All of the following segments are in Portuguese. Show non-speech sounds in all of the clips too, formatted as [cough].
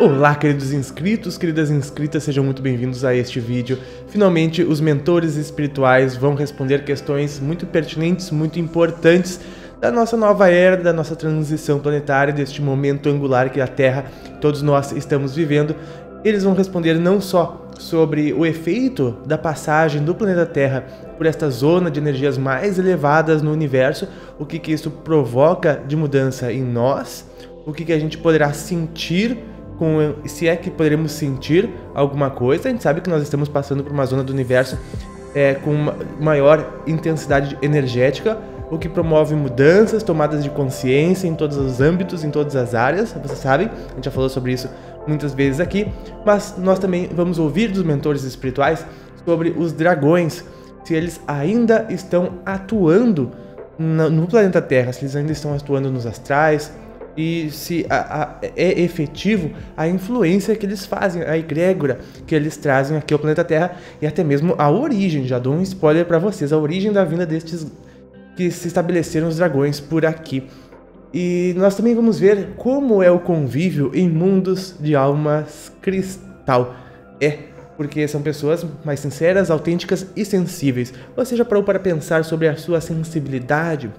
Olá, queridos inscritos, queridas inscritas, sejam muito bem-vindos a este vídeo. Finalmente, os mentores espirituais vão responder questões muito pertinentes, muito importantes da nossa nova era, da nossa transição planetária, deste momento angular que a Terra todos nós estamos vivendo. Eles vão responder não só sobre o efeito da passagem do planeta Terra por esta zona de energias mais elevadas no universo, o que, que isso provoca de mudança em nós, o que, que a gente poderá sentir com, se é que poderemos sentir alguma coisa, a gente sabe que nós estamos passando por uma zona do universo é, com maior intensidade energética, o que promove mudanças, tomadas de consciência em todos os âmbitos, em todas as áreas, vocês sabem, a gente já falou sobre isso muitas vezes aqui, mas nós também vamos ouvir dos mentores espirituais sobre os dragões, se eles ainda estão atuando no planeta Terra, se eles ainda estão atuando nos astrais, e se a, a, é efetivo a influência que eles fazem, a egrégora que eles trazem aqui ao planeta Terra e até mesmo a origem. Já dou um spoiler para vocês: a origem da vinda destes que se estabeleceram os dragões por aqui. E nós também vamos ver como é o convívio em mundos de almas cristal. É, porque são pessoas mais sinceras, autênticas e sensíveis. Você já parou para pensar sobre a sua sensibilidade?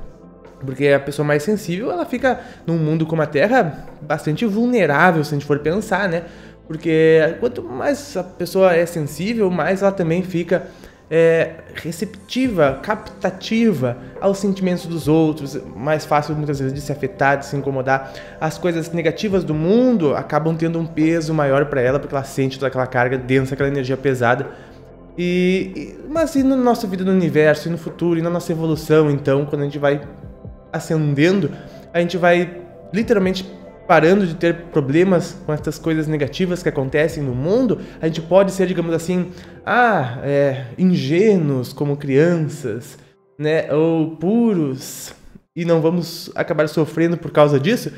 Porque a pessoa mais sensível, ela fica num mundo como a Terra bastante vulnerável, se a gente for pensar, né? Porque quanto mais a pessoa é sensível, mais ela também fica é, receptiva, captativa aos sentimentos dos outros, mais fácil muitas vezes de se afetar, de se incomodar. As coisas negativas do mundo acabam tendo um peso maior para ela, porque ela sente toda aquela carga densa, aquela energia pesada. E, e, mas e na nossa vida no universo, e no futuro, e na nossa evolução, então, quando a gente vai Acendendo, a gente vai literalmente parando de ter problemas com essas coisas negativas que acontecem no mundo, a gente pode ser, digamos assim, ah, é, ingênuos como crianças, né, ou puros, e não vamos acabar sofrendo por causa disso.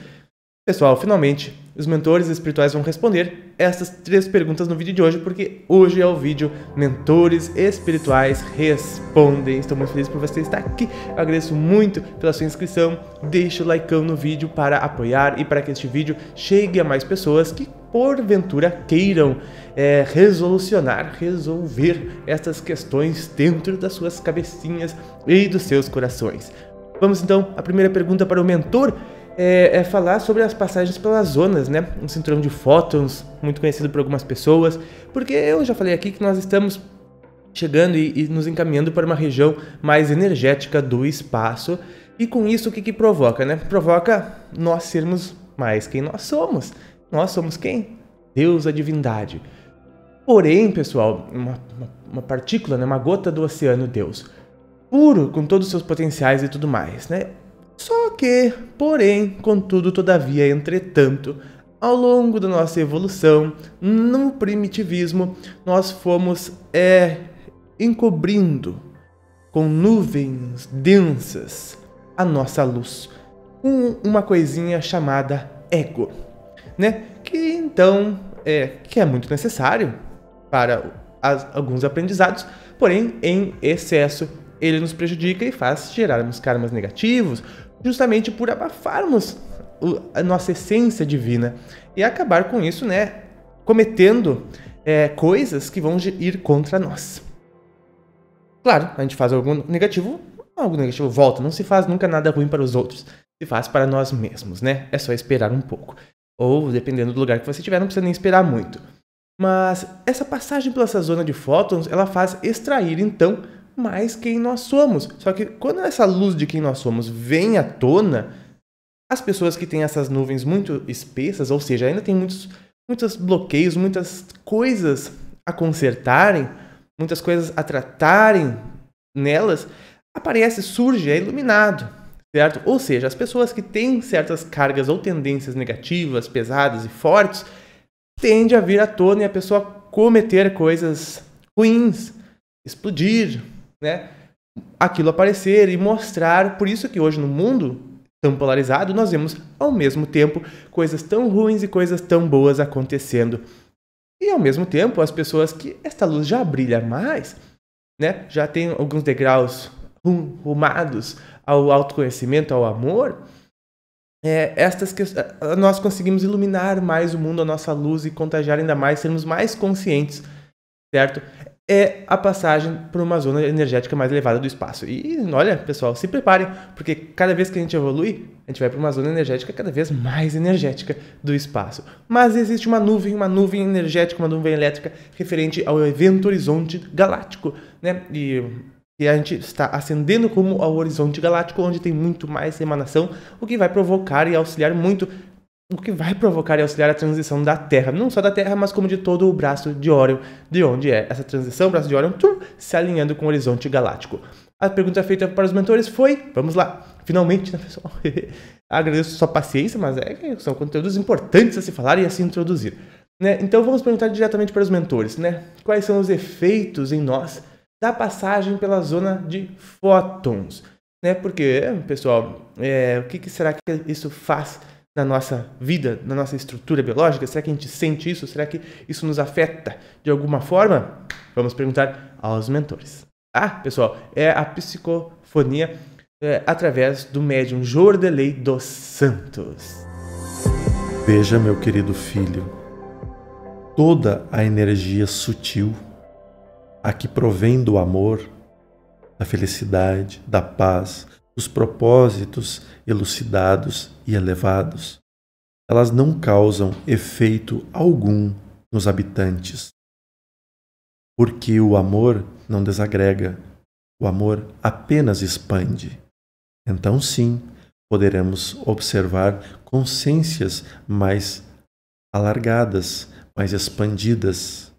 Pessoal, finalmente os mentores espirituais vão responder essas três perguntas no vídeo de hoje, porque hoje é o vídeo Mentores Espirituais Respondem. Estou muito feliz por você estar aqui. Eu agradeço muito pela sua inscrição. Deixe o like no vídeo para apoiar e para que este vídeo chegue a mais pessoas que porventura queiram é, resolucionar, resolver estas questões dentro das suas cabecinhas e dos seus corações. Vamos então à primeira pergunta para o mentor é, é, falar sobre as passagens pelas zonas, né? Um cinturão de fótons, muito conhecido por algumas pessoas, porque eu já falei aqui que nós estamos chegando e, e nos encaminhando para uma região mais energética do espaço. E com isso, o que, que provoca, né? Provoca nós sermos mais quem nós somos. Nós somos quem? Deus, a divindade. Porém, pessoal, uma, uma, uma partícula, né? uma gota do oceano, Deus. Puro, com todos os seus potenciais e tudo mais, né? Só que, porém, contudo, todavia, entretanto, ao longo da nossa evolução, no primitivismo, nós fomos é, encobrindo com nuvens densas a nossa luz, um, uma coisinha chamada ego, né? Que então é que é muito necessário para as, alguns aprendizados, porém em excesso ele nos prejudica e faz gerarmos karmas negativos, justamente por abafarmos a nossa essência divina e acabar com isso, né? Cometendo é, coisas que vão ir contra nós. Claro, a gente faz algo negativo, algo negativo volta. Não se faz nunca nada ruim para os outros. Se faz para nós mesmos, né? É só esperar um pouco. Ou, dependendo do lugar que você estiver, não precisa nem esperar muito. Mas essa passagem pela essa zona de fótons, ela faz extrair, então, mais quem nós somos. Só que quando essa luz de quem nós somos vem à tona, as pessoas que têm essas nuvens muito espessas, ou seja, ainda tem muitos, muitos bloqueios, muitas coisas a consertarem, muitas coisas a tratarem nelas, aparece, surge, é iluminado, certo? Ou seja, as pessoas que têm certas cargas ou tendências negativas, pesadas e fortes, tende a vir à tona e a pessoa cometer coisas ruins, explodir, né, aquilo aparecer e mostrar. Por isso que hoje no mundo tão polarizado, nós vemos ao mesmo tempo coisas tão ruins e coisas tão boas acontecendo. E ao mesmo tempo, as pessoas que esta luz já brilha mais, né, já tem alguns degraus rumados ao autoconhecimento, ao amor, é, estas que eh, nós conseguimos iluminar mais o mundo, a nossa luz e contagiar ainda mais, sermos mais conscientes, certo? é a passagem para uma zona energética mais elevada do espaço. E olha, pessoal, se preparem, porque cada vez que a gente evolui, a gente vai para uma zona energética cada vez mais energética do espaço. Mas existe uma nuvem, uma nuvem energética, uma nuvem elétrica referente ao evento horizonte galáctico, né? E e a gente está ascendendo como ao horizonte galáctico, onde tem muito mais emanação, o que vai provocar e auxiliar muito o que vai provocar e auxiliar a transição da Terra, não só da Terra, mas como de todo o braço de Orion, de onde é essa transição, o braço de Orion, se alinhando com o horizonte galáctico. A pergunta feita para os mentores foi, vamos lá, finalmente, né, pessoal? [laughs] Agradeço sua paciência, mas é que são conteúdos importantes a se falar e a se introduzir. Né? Então vamos perguntar diretamente para os mentores, né? Quais são os efeitos em nós da passagem pela zona de fótons? Né? Porque, pessoal, é, o que, que será que isso faz na nossa vida, na nossa estrutura biológica? Será que a gente sente isso? Será que isso nos afeta de alguma forma? Vamos perguntar aos mentores. Ah, pessoal, é a psicofonia é, através do médium Jordelei dos Santos. Veja, meu querido filho, toda a energia sutil, a que provém do amor, da felicidade, da paz, dos propósitos elucidados e elevados. Elas não causam efeito algum nos habitantes. Porque o amor não desagrega, o amor apenas expande. Então, sim, poderemos observar consciências mais alargadas, mais expandidas,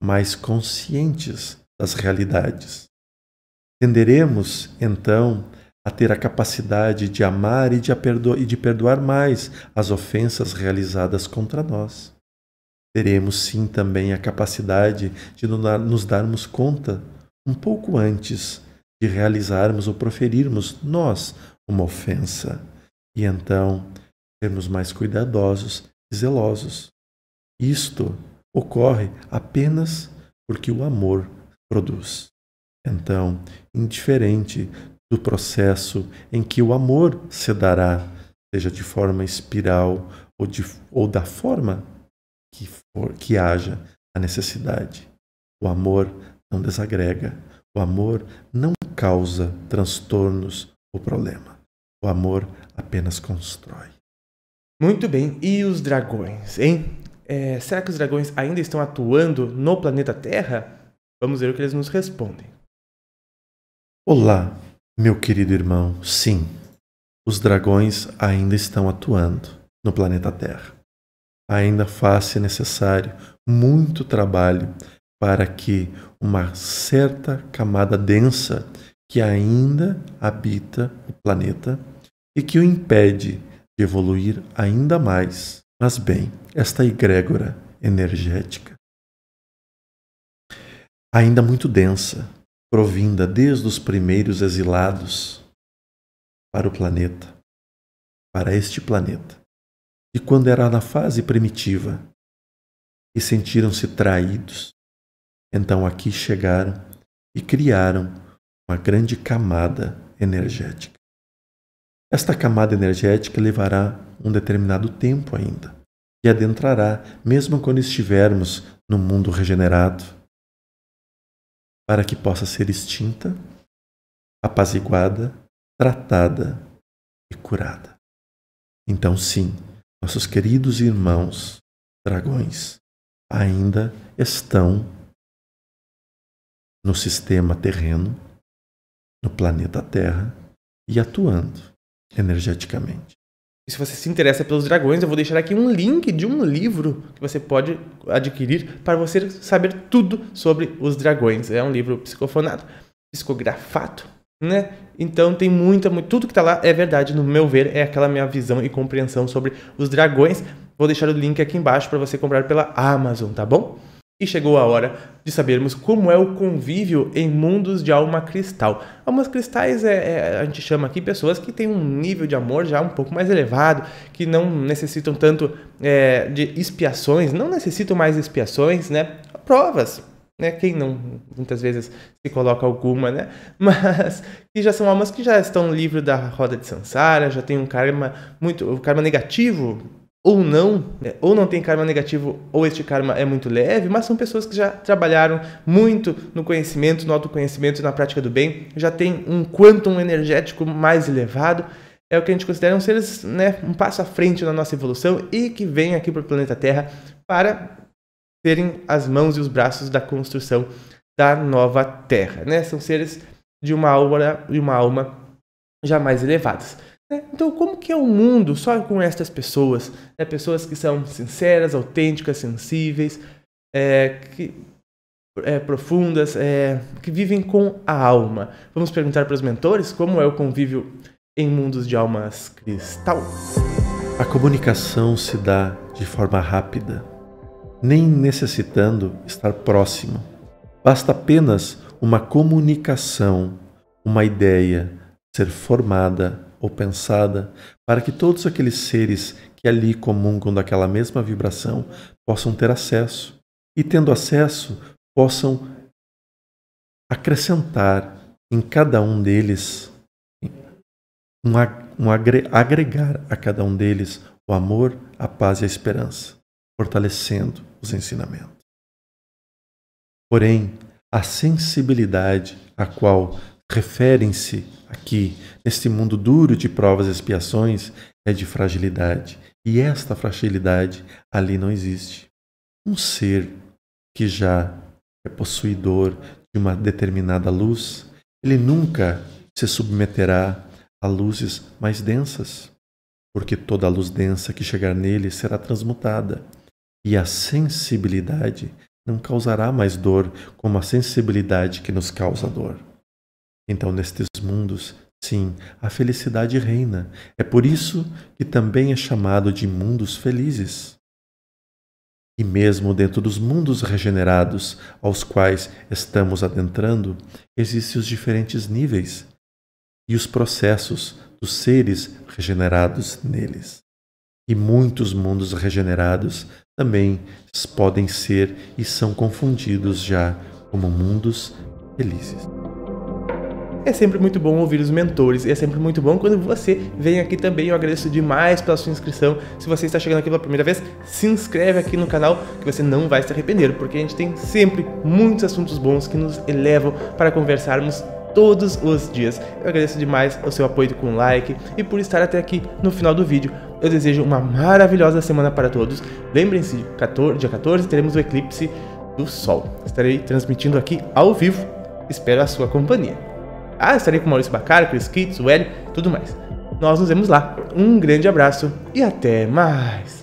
mais conscientes das realidades. Tenderemos, então, a ter a capacidade de amar e de, perdoar, e de perdoar mais as ofensas realizadas contra nós. Teremos sim também a capacidade de nos darmos conta, um pouco antes de realizarmos ou proferirmos nós uma ofensa, e então sermos mais cuidadosos e zelosos. Isto ocorre apenas porque o amor produz. Então, indiferente do processo em que o amor se dará, seja de forma espiral ou, de, ou da forma que, for, que haja a necessidade. O amor não desagrega, o amor não causa transtornos ou problema. O amor apenas constrói. Muito bem, e os dragões, hein? É, será que os dragões ainda estão atuando no planeta Terra? Vamos ver o que eles nos respondem. Olá, meu querido irmão, sim, os dragões ainda estão atuando no planeta Terra. Ainda faz-se necessário muito trabalho para que uma certa camada densa que ainda habita o planeta e que o impede de evoluir ainda mais. Mas bem, esta egrégora energética ainda muito densa, provinda desde os primeiros exilados para o planeta, para este planeta, de quando era na fase primitiva e sentiram-se traídos. Então aqui chegaram e criaram uma grande camada energética. Esta camada energética levará um determinado tempo ainda e adentrará, mesmo quando estivermos no mundo regenerado, para que possa ser extinta, apaziguada, tratada e curada. Então, sim, nossos queridos irmãos dragões ainda estão no sistema terreno, no planeta Terra e atuando energeticamente. E se você se interessa pelos dragões, eu vou deixar aqui um link de um livro que você pode adquirir para você saber tudo sobre os dragões. É um livro psicofonado, psicografado, né? Então tem muita, muito, tudo que está lá é verdade, no meu ver, é aquela minha visão e compreensão sobre os dragões. Vou deixar o link aqui embaixo para você comprar pela Amazon, tá bom? E chegou a hora de sabermos como é o convívio em mundos de alma cristal. Almas cristais é, é, a gente chama aqui pessoas que têm um nível de amor já um pouco mais elevado, que não necessitam tanto é, de expiações, não necessitam mais expiações, né? Provas, né? Quem não muitas vezes se coloca alguma, né? [laughs] Mas que já são almas que já estão livres da roda de Sansara, já tem um karma muito, um karma negativo ou não, né? ou não tem karma negativo, ou este karma é muito leve, mas são pessoas que já trabalharam muito no conhecimento, no autoconhecimento e na prática do bem, já tem um quantum energético mais elevado, é o que a gente considera um seres né, um passo à frente na nossa evolução e que vem aqui para o planeta Terra para terem as mãos e os braços da construção da nova Terra. Né? São seres de uma aura e uma alma jamais elevadas. Né? Então, como que é o mundo só com estas pessoas? Né? Pessoas que são sinceras, autênticas, sensíveis, é, que, é, profundas, é, que vivem com a alma. Vamos perguntar para os mentores como é o convívio em mundos de almas cristal. A comunicação se dá de forma rápida, nem necessitando estar próximo. Basta apenas uma comunicação, uma ideia ser formada ou pensada, para que todos aqueles seres que ali comungam daquela mesma vibração possam ter acesso. E tendo acesso, possam acrescentar em cada um deles, um, um agre, agregar a cada um deles o amor, a paz e a esperança, fortalecendo os ensinamentos. Porém, a sensibilidade a qual referem-se aqui este mundo duro de provas e expiações é de fragilidade, e esta fragilidade ali não existe. Um ser que já é possuidor de uma determinada luz, ele nunca se submeterá a luzes mais densas, porque toda a luz densa que chegar nele será transmutada, e a sensibilidade não causará mais dor como a sensibilidade que nos causa dor. Então, nestes mundos Sim, a felicidade reina. É por isso que também é chamado de mundos felizes. E mesmo dentro dos mundos regenerados aos quais estamos adentrando, existem os diferentes níveis e os processos dos seres regenerados neles. E muitos mundos regenerados também podem ser e são confundidos já como mundos felizes. É sempre muito bom ouvir os mentores e é sempre muito bom quando você vem aqui também. Eu agradeço demais pela sua inscrição. Se você está chegando aqui pela primeira vez, se inscreve aqui no canal que você não vai se arrepender, porque a gente tem sempre muitos assuntos bons que nos elevam para conversarmos todos os dias. Eu agradeço demais o seu apoio com o like e por estar até aqui no final do vídeo. Eu desejo uma maravilhosa semana para todos. Lembrem-se, dia 14 teremos o eclipse do Sol. Estarei transmitindo aqui ao vivo. Espero a sua companhia. Ah, estarei tá com o Maurício Bacara, Chris Kitts, o Hélio, tudo mais. Nós nos vemos lá. Um grande abraço e até mais!